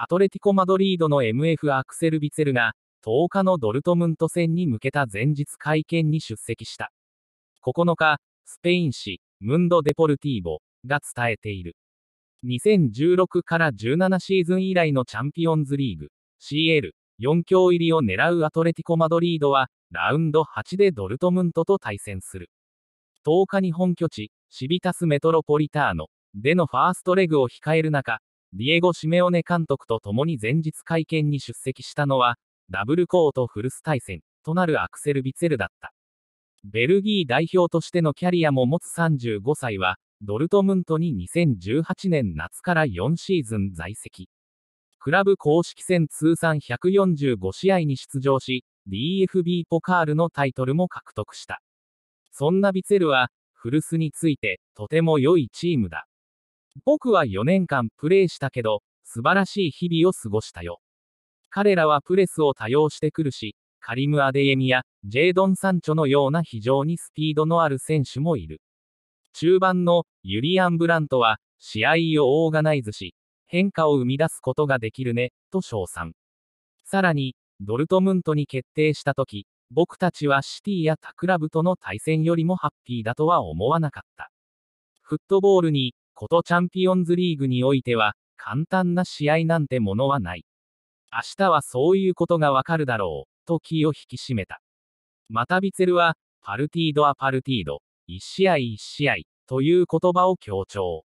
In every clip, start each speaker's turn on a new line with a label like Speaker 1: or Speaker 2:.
Speaker 1: アトレティコ・マドリードの MF アクセル・ビツェルが、10日のドルトムント戦に向けた前日会見に出席した。9日、スペイン紙、ムンド・デポルティーボが伝えている。2016から17シーズン以来のチャンピオンズリーグ、CL4 強入りを狙うアトレティコ・マドリードは、ラウンド8でドルトムントと対戦する。10日に本拠地、シビタス・メトロポリターノでのファーストレグを控える中、ディエゴ・シメオネ監督と共に前日会見に出席したのは、ダブルコートフルス対戦となるアクセル・ビツェルだった。ベルギー代表としてのキャリアも持つ35歳は、ドルトムントに2018年夏から4シーズン在籍。クラブ公式戦通算145試合に出場し、DFB ポカールのタイトルも獲得した。そんなビツェルは、フルスについて、とても良いチームだ。僕は4年間プレーしたけど、素晴らしい日々を過ごしたよ。彼らはプレスを多用してくるし、カリム・アデエミやジェイドン・サンチョのような非常にスピードのある選手もいる。中盤のユリアン・ブラントは試合をオーガナイズし、変化を生み出すことができるね、と称賛。さらに、ドルトムントに決定したとき、僕たちはシティやタクラブとの対戦よりもハッピーだとは思わなかった。フットボールにことチャンピオンズリーグにおいては、簡単な試合なんてものはない。明日はそういうことがわかるだろう、と気を引き締めた。またビツェルは、パルティード・ア・パルティード、1試合1試合、という言葉を強調。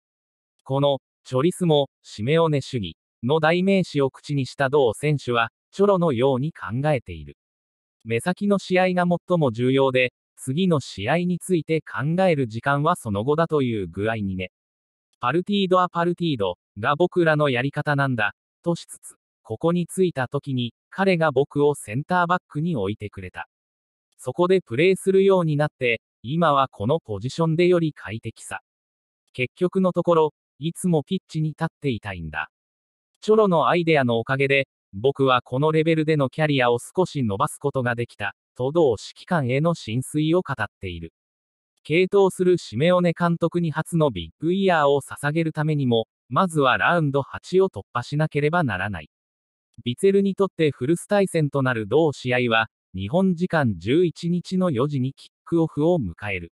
Speaker 1: この、チョリスも、シメオネ主義、の代名詞を口にした同選手は、チョロのように考えている。目先の試合が最も重要で、次の試合について考える時間はその後だという具合にね。パルティード・ア・パルティードが僕らのやり方なんだ、としつつ、ここに着いた時に、彼が僕をセンターバックに置いてくれた。そこでプレーするようになって、今はこのポジションでより快適さ。結局のところ、いつもピッチに立っていたいんだ。チョロのアイデアのおかげで、僕はこのレベルでのキャリアを少し伸ばすことができた、と同指揮官への浸水を語っている。継投するシメオネ監督に初のビッグイヤーを捧げるためにも、まずはラウンド8を突破しなければならない。ビツェルにとってフルス対戦となる同試合は、日本時間11日の4時にキックオフを迎える。